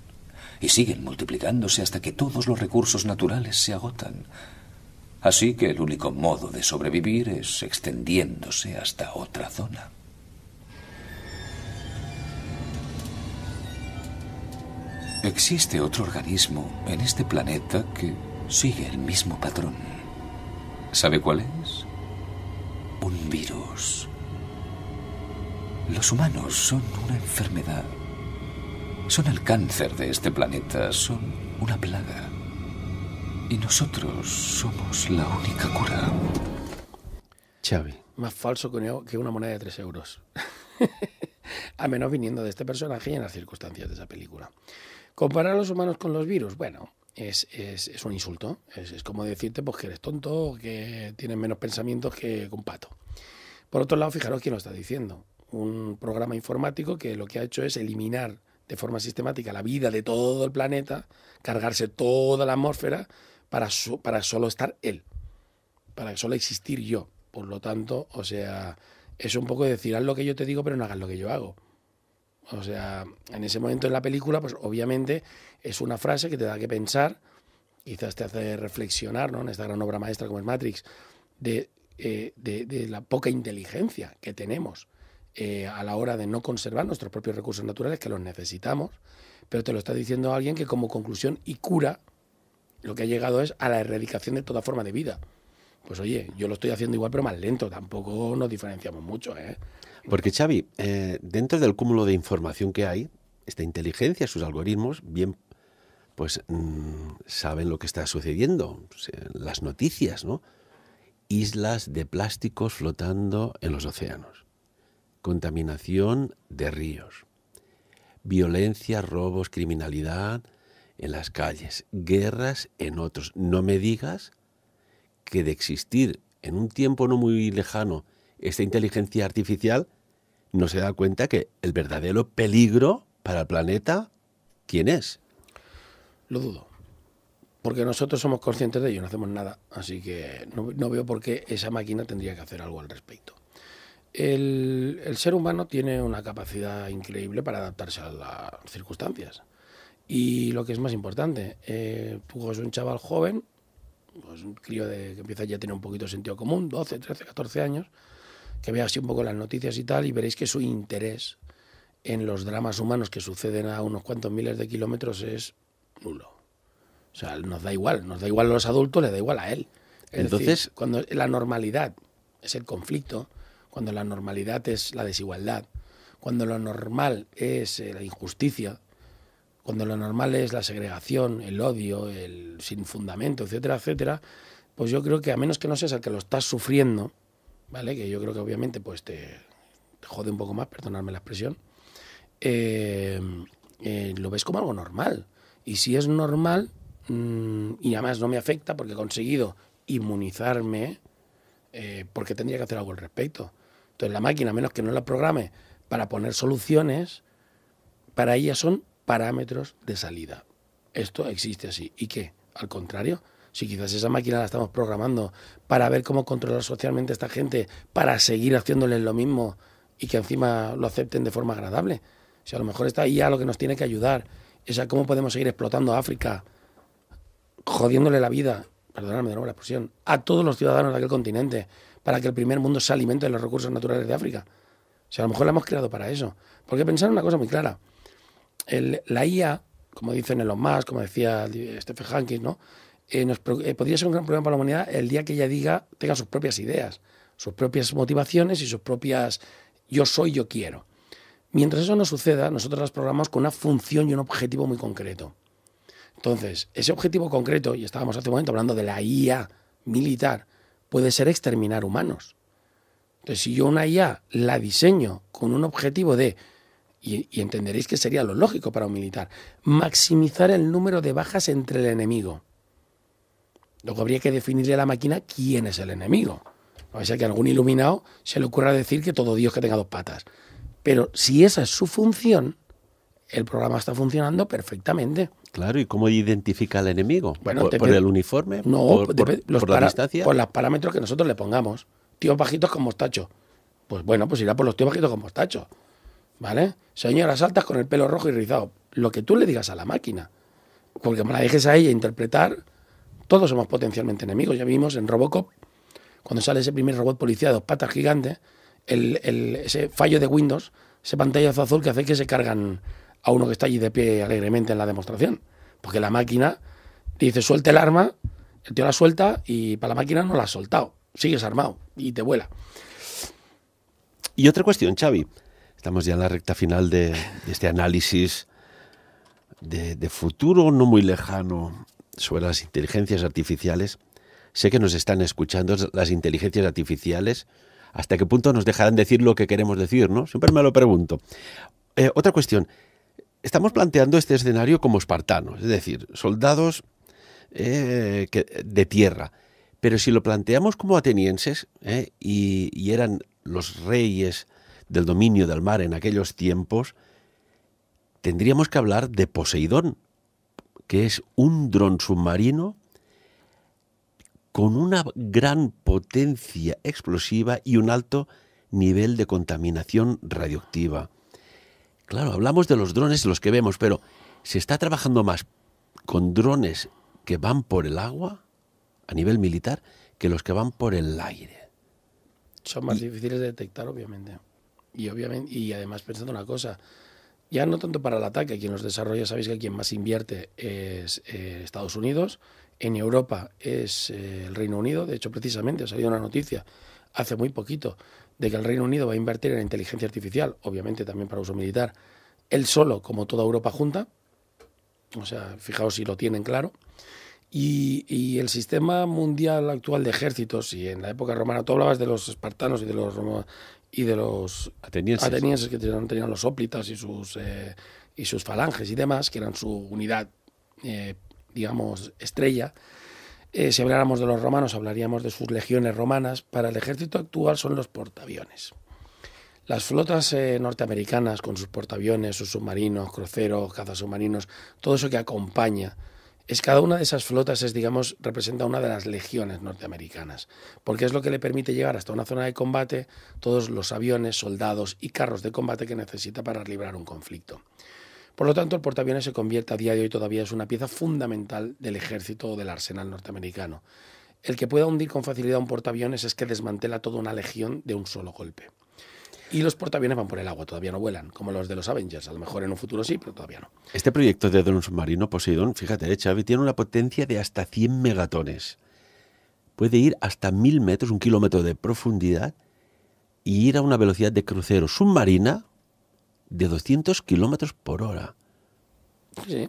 Y siguen multiplicándose hasta que todos los recursos naturales se agotan. Así que el único modo de sobrevivir es extendiéndose hasta otra zona. Existe otro organismo en este planeta que sigue el mismo patrón. ¿Sabe cuál es? Un virus. Los humanos son una enfermedad. Son el cáncer de este planeta, son una plaga. Y nosotros somos la única cura. Xavi. Más falso que una moneda de tres euros. A menos viniendo de este personaje y en las circunstancias de esa película. Comparar a los humanos con los virus, bueno, es, un insulto. Es, como decirte pues, que eres tonto que tienes menos pensamientos que un pato. Por otro lado, fijaros quién lo está diciendo. Un programa informático que lo que ha hecho es eliminar de forma sistemática la vida de todo el planeta, cargarse toda la atmósfera para, para solo estar él, para solo existir yo. Por lo tanto, o sea, es un poco decir, haz lo que yo te digo, pero no hagas lo que yo hago. O sea, en ese momento en la película, pues obviamente es una frase que te da que pensar, quizás te hace reflexionar en esta gran obra maestra como es Matrix, de, eh, la poca inteligencia que tenemos eh, a la hora de no conservar nuestros propios recursos naturales, que los necesitamos, pero te lo está diciendo alguien que como conclusión y cura, lo que ha llegado es a la erradicación de toda forma de vida. Pues oye, yo lo estoy haciendo igual, pero más lento. Tampoco nos diferenciamos mucho, ¿eh? Porque, Xavi, eh, dentro del cúmulo de información que hay, esta inteligencia, sus algoritmos, bien, pues mm, saben lo que está sucediendo, pues, eh, las noticias, ¿no? Islas de plásticos flotando en los océanos, contaminación de ríos, violencia, robos, criminalidad en las calles, guerras en otros. No me digas que de existir en un tiempo no muy lejano esta inteligencia artificial, no se da cuenta que el verdadero peligro para el planeta, ¿quién es? Lo dudo. Porque nosotros somos conscientes de ello, no hacemos nada. Así que no, veo por qué esa máquina tendría que hacer algo al respecto. El, ser humano tiene una capacidad increíble para adaptarse a las circunstancias. Y lo que es más importante, tú eh, un chaval joven pues, un crío que empieza ya a tener un poquito de sentido común, 12, 13, 14 años, que ve así un poco las noticias y tal, y veréis que su interés en los dramas humanos que suceden a unos cuantos miles de kilómetros es nulo. O sea, nos da igual, nos da igual a los adultos, le da igual a él. Entonces, decir, cuando la normalidad es el conflicto, cuando la normalidad es la desigualdad, cuando lo normal es la injusticia, cuando lo normal es la segregación, el odio, el sin fundamento, etcétera, etcétera, pues yo creo que a menos que no seas el que lo estás sufriendo, ¿vale? Que yo creo que obviamente pues te, jode un poco más, perdonarme la expresión, eh, eh, lo ves como algo normal. Y si es normal, mm, y además no me afecta porque he conseguido inmunizarme, eh, porque tendría que hacer algo al respecto. Entonces la máquina, a menos que no la programe para poner soluciones, para ella son parámetros de salida. Esto existe así. ¿Y qué? Al contrario, si quizás esa máquina la estamos programando para ver cómo controlar socialmente a esta gente, para seguir haciéndoles lo mismo y que encima lo acepten de forma agradable. Si a lo mejor está ahí a lo que nos tiene que ayudar, es a cómo podemos seguir explotando a África, jodiéndole la vida, perdonadme de nuevo la expresión, a todos los ciudadanos de aquel continente, para que el primer mundo se alimente de los recursos naturales de África. Si a lo mejor la hemos creado para eso. Porque pensar una cosa muy clara la IA, como dicen en los más, como decía Stephen Hawking, ¿no? Eh, eh, podría ser un gran problema para la humanidad el día que ella diga, tenga sus propias ideas, sus propias motivaciones y sus propias yo soy, yo quiero. Mientras eso no suceda, nosotros las programamos con una función y un objetivo muy concreto. Entonces, ese objetivo concreto, y estábamos hace un momento hablando de la IA militar, puede ser exterminar humanos. Entonces, si yo una IA la diseño con un objetivo de y, entenderéis que sería lo lógico para un militar, maximizar el número de bajas entre el enemigo. Luego habría que definirle a la máquina quién es el enemigo. No ser que algún iluminado se le ocurra decir que todo Dios que tenga dos patas. Pero si esa es su función, el programa está funcionando perfectamente. Claro, ¿y cómo identifica al enemigo? ¿Por, el uniforme? No, por, los por Por los parámetros que nosotros le pongamos. Tíos bajitos con mostacho. Pues bueno, pues irá por los tíos bajitos con mostacho. ¿vale? Señoras saltas con el pelo rojo y rizado. Lo que tú le digas a la máquina, porque me la dejes a ella interpretar, todos somos potencialmente enemigos. Ya vimos en Robocop, cuando sale ese primer robot policía de dos patas gigantes, ese fallo de Windows, ese pantallazo azul que hace que se cargan a uno que está allí de pie alegremente en la demostración. Porque la máquina dice, suelta el arma, el tío la suelta y para la máquina no la ha soltado. Sigues armado y te vuela. Y otra cuestión, Xavi. Estamos ya en la recta final de, este análisis de, futuro no muy lejano sobre las inteligencias artificiales. Sé que nos están escuchando las inteligencias artificiales. ¿Hasta qué punto nos dejarán decir lo que queremos decir? ¿no? Siempre me lo pregunto. Eh, otra cuestión. Estamos planteando este escenario como espartanos, es decir, soldados eh, de tierra. Pero si lo planteamos como atenienses eh, y eran los reyes, del dominio del mar en aquellos tiempos, tendríamos que hablar de Poseidón, que es un dron submarino con una gran potencia explosiva y un alto nivel de contaminación radioactiva. Claro, hablamos de los drones, los que vemos, pero ¿se está trabajando más con drones que van por el agua a nivel militar que los que van por el aire? Son más difíciles de detectar, obviamente. Y, obviamente, y además pensando una cosa, ya no tanto para el ataque, quien los desarrolla, sabéis que quien más invierte es eh, Estados Unidos, en Europa es eh, el Reino Unido, de hecho precisamente ha salido una noticia hace muy poquito de que el Reino Unido va a invertir en inteligencia artificial, obviamente también para uso militar, él solo, como toda Europa junta, o sea, fijaos si lo tienen claro, y, el sistema mundial actual de ejércitos, y en la época romana tú hablabas de los espartanos y de los, romanos, y de los atenienses, atenienses que tenían, los óplitas y sus, eh, y sus falanges y demás, que eran su unidad, eh, digamos, estrella. Eh, si habláramos de los romanos, hablaríamos de sus legiones romanas. Para el ejército actual son los portaaviones. Las flotas norteamericanas con sus portaaviones, sus submarinos, cruceros, cazas submarinos, todo eso que acompaña cada una de esas flotas es, digamos, representa una de las legiones norteamericanas, porque es lo que le permite llegar hasta una zona de combate todos los aviones, soldados y carros de combate que necesita para librar un conflicto. Por lo tanto, el portaaviones se convierte a día de hoy todavía es una pieza fundamental del ejército o del arsenal norteamericano. El que pueda hundir con facilidad un portaaviones es que desmantela toda una legión de un solo golpe. Y los portaaviones van por el agua, todavía no vuelan, como los de los Avengers. A lo mejor en un futuro sí, pero todavía no. Este proyecto de dron submarino Poseidon, fíjate, eh, tiene una potencia de hasta 100 megatones. Puede ir hasta 1000 metros, un kilómetro de profundidad, y ir a una velocidad de crucero submarina de 200 kilómetros por hora. Sí.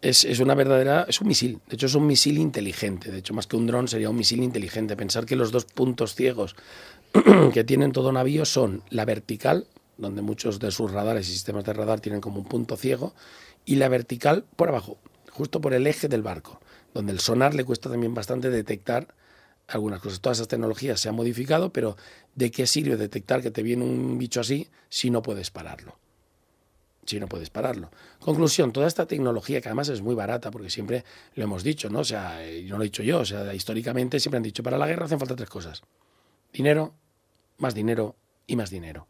Es, es, una verdadera. Es un misil. De hecho, es un misil inteligente. De hecho, más que un dron, sería un misil inteligente. Pensar que los dos puntos ciegos que tienen todo navío son la vertical, donde muchos de sus radares y sistemas de radar tienen como un punto ciego, y la vertical por abajo, justo por el eje del barco, donde el sonar le cuesta también bastante detectar algunas cosas. Todas esas tecnologías se han modificado, pero ¿de qué sirve detectar que te viene un bicho así si no puedes pararlo? Si no puedes pararlo. Conclusión, toda esta tecnología, que además es muy barata, porque siempre lo hemos dicho, ¿no? O sea, no eh, lo he dicho yo, o sea, históricamente siempre han dicho, para la guerra hacen falta tres cosas. Dinero, más dinero y más dinero.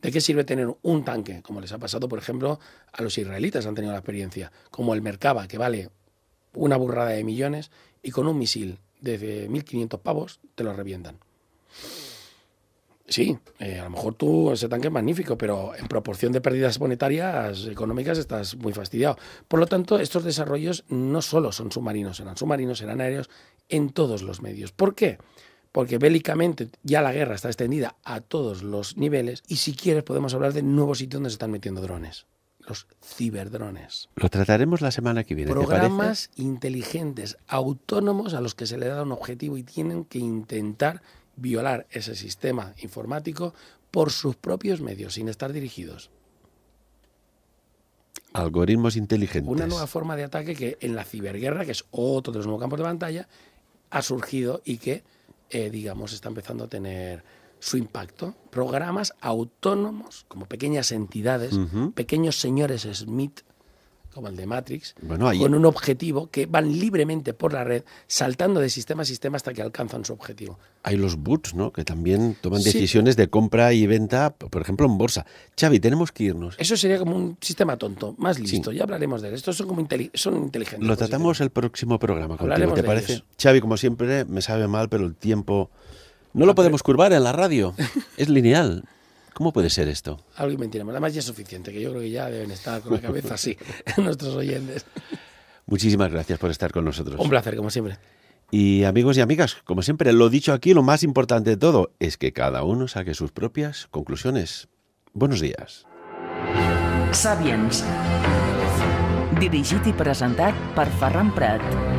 ¿De qué sirve tener un tanque? Como les ha pasado, por ejemplo, a los israelitas han tenido la experiencia, como el Merkava, que vale una burrada de millones y con un misil de 1.500 pavos te lo revientan. Sí, eh, a lo mejor tú ese tanque es magnífico, pero en proporción de pérdidas monetarias económicas estás muy fastidiado. Por lo tanto, estos desarrollos no solo son submarinos, serán submarinos, serán aéreos, en todos los medios. ¿Por qué? porque bélicamente ya la guerra está extendida a todos los niveles y si quieres podemos hablar de nuevos sitios donde se están metiendo drones los ciberdrones. Lo trataremos la semana que viene. Programas inteligentes, autónomos, a los que se le da un objetivo y tienen que intentar violar ese sistema informático por sus propios medios, sin estar dirigidos. Algoritmos inteligentes. Una nueva forma de ataque que en la ciberguerra, que es otro de los nuevos campos de pantalla, ha surgido y que eh, digamos, está empezando a tener su impacto. Programas autónomos, como pequeñas entidades, pequeños señores Smith, como el de Matrix, con un objetivo que van libremente por la red, saltando de sistema a sistema hasta que alcanzan su objetivo. Hay los boots, ¿no? Que también toman decisiones de compra y venta, por ejemplo, en bolsa. Xavi, tenemos que irnos. Eso sería como un sistema tonto, más listo. Ya hablaremos de él. Estos son como son inteligentes. Lo tratamos el próximo programa. Contigo, ¿Te parece? Xavi, como siempre, me sabe mal, pero el tiempo no lo podemos curvar en la radio. Es lineal. ¿Cómo puede ser esto? Algo pero Además ya es suficiente, que yo creo que ya deben estar con la cabeza así nuestros oyentes. Muchísimas gracias por estar con nosotros. Un placer, como siempre. Y amigos y amigas, como siempre, lo dicho aquí, lo más importante de todo es que cada uno saque sus propias conclusiones. Buenos días. Sabiens. dirigiti presentat Ferran Prat.